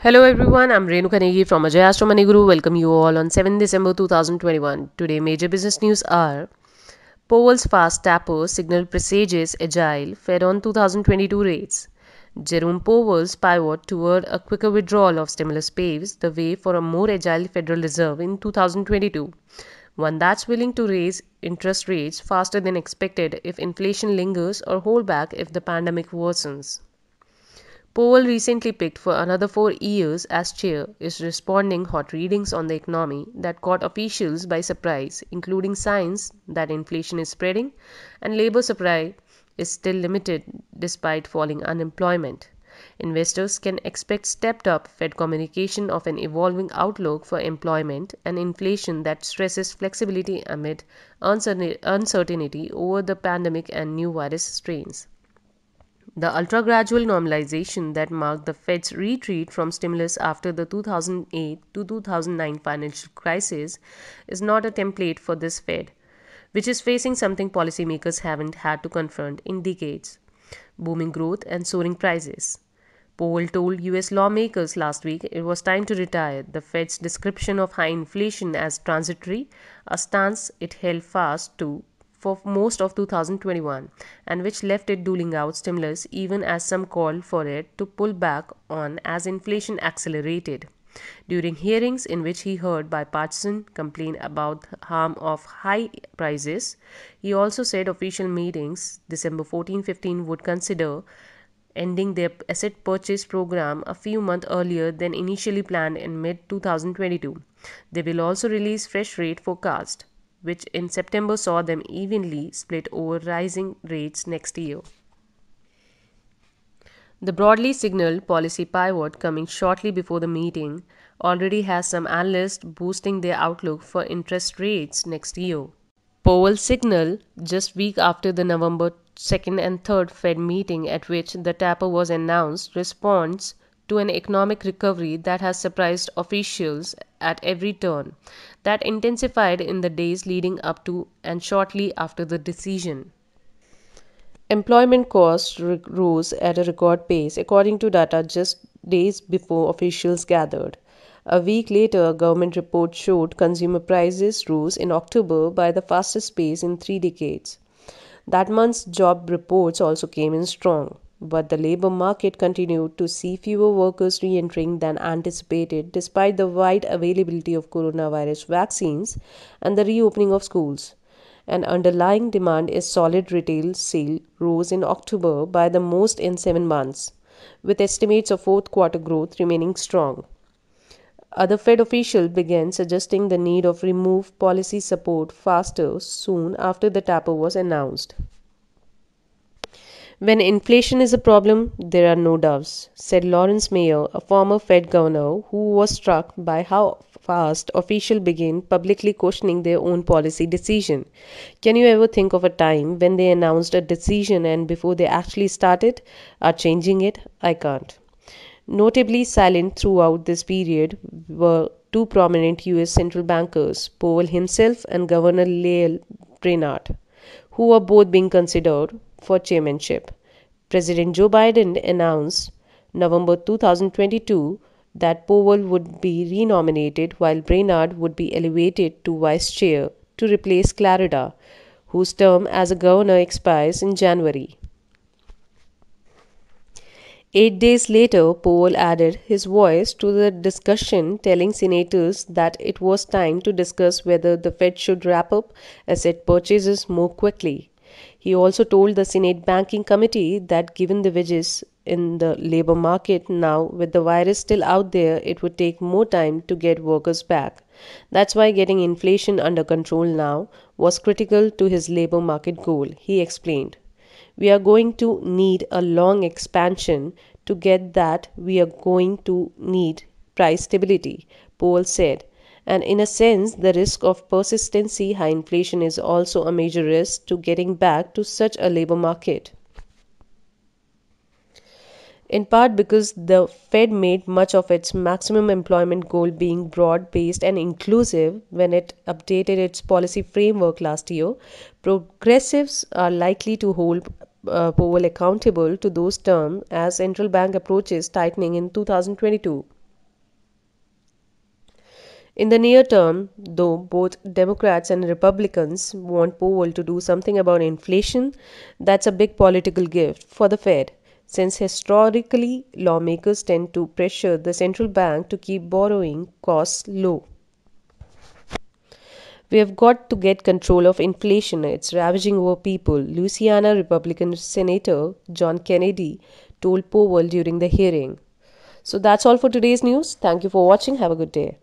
Hello everyone, I'm Renuka Kanegi from Ajay Astro Money Guru. Welcome you all on 7 December 2021. Today, major business news are Powell's fast tapper signal presages agile Fed on 2022 rates. Jerome Powell's pivot toward a quicker withdrawal of stimulus paves the way for a more agile Federal Reserve in 2022, one that's willing to raise interest rates faster than expected if inflation lingers or hold back if the pandemic worsens. Powell recently picked for another four years as chair is responding hot readings on the economy that caught officials by surprise, including signs that inflation is spreading and labor supply is still limited despite falling unemployment. Investors can expect stepped up Fed communication of an evolving outlook for employment and inflation that stresses flexibility amid uncertainty over the pandemic and new virus strains. The ultra-gradual normalization that marked the Fed's retreat from stimulus after the 2008 to 2009 financial crisis is not a template for this Fed, which is facing something policymakers haven't had to confront in decades booming growth and soaring prices. Powell told US lawmakers last week it was time to retire the Fed's description of high inflation as transitory, a stance it held fast to for most of 2021 and which left it dueling out stimulus even as some called for it to pull back on as inflation accelerated. During hearings in which he heard bipartisan complain about harm of high prices, he also said official meetings December 14-15 would consider ending their asset purchase program a few months earlier than initially planned in mid 2022. They will also release fresh rate forecast which in September saw them evenly split over rising rates next year. The broadly signaled policy pivot coming shortly before the meeting already has some analysts boosting their outlook for interest rates next year. Powell signal just week after the November 2nd and 3rd Fed meeting at which the taper was announced responds to an economic recovery that has surprised officials at every turn, that intensified in the days leading up to and shortly after the decision. Employment costs rose at a record pace, according to data just days before officials gathered. A week later, a government report showed consumer prices rose in October by the fastest pace in three decades. That month's job reports also came in strong. But the labor market continued to see fewer workers re entering than anticipated, despite the wide availability of coronavirus vaccines and the reopening of schools. An underlying demand is solid retail sale rose in October by the most in seven months, with estimates of fourth quarter growth remaining strong. Other Fed officials began suggesting the need of remove policy support faster soon after the taper was announced. When inflation is a problem, there are no doubts, said Lawrence Mayer, a former Fed governor who was struck by how fast officials begin publicly questioning their own policy decision. Can you ever think of a time when they announced a decision and before they actually started are changing it? I can't. Notably silent throughout this period were two prominent US central bankers, Powell himself and Governor Lael Brainard, who were both being considered for chairmanship. President Joe Biden announced November 2022 that Powell would be renominated while Brainard would be elevated to vice chair to replace Clarida, whose term as a governor expires in January. Eight days later, Powell added his voice to the discussion, telling senators that it was time to discuss whether the Fed should wrap up asset purchases more quickly. He also told the Senate Banking Committee that given the wedges in the labor market now, with the virus still out there, it would take more time to get workers back. That's why getting inflation under control now was critical to his labor market goal, he explained. We are going to need a long expansion to get that. We are going to need price stability, Powell said. And in a sense, the risk of persistency high inflation is also a major risk to getting back to such a labor market. In part because the Fed made much of its maximum employment goal being broad based and inclusive when it updated its policy framework last year, progressives are likely to hold uh, Powell accountable to those terms as central bank approaches tightening in 2022. In the near term, though, both Democrats and Republicans want Powell to do something about inflation. That's a big political gift for the Fed, since historically lawmakers tend to pressure the central bank to keep borrowing costs low. We have got to get control of inflation. It's ravaging our people, Louisiana Republican Senator John Kennedy told Powell during the hearing. So that's all for today's news. Thank you for watching. Have a good day.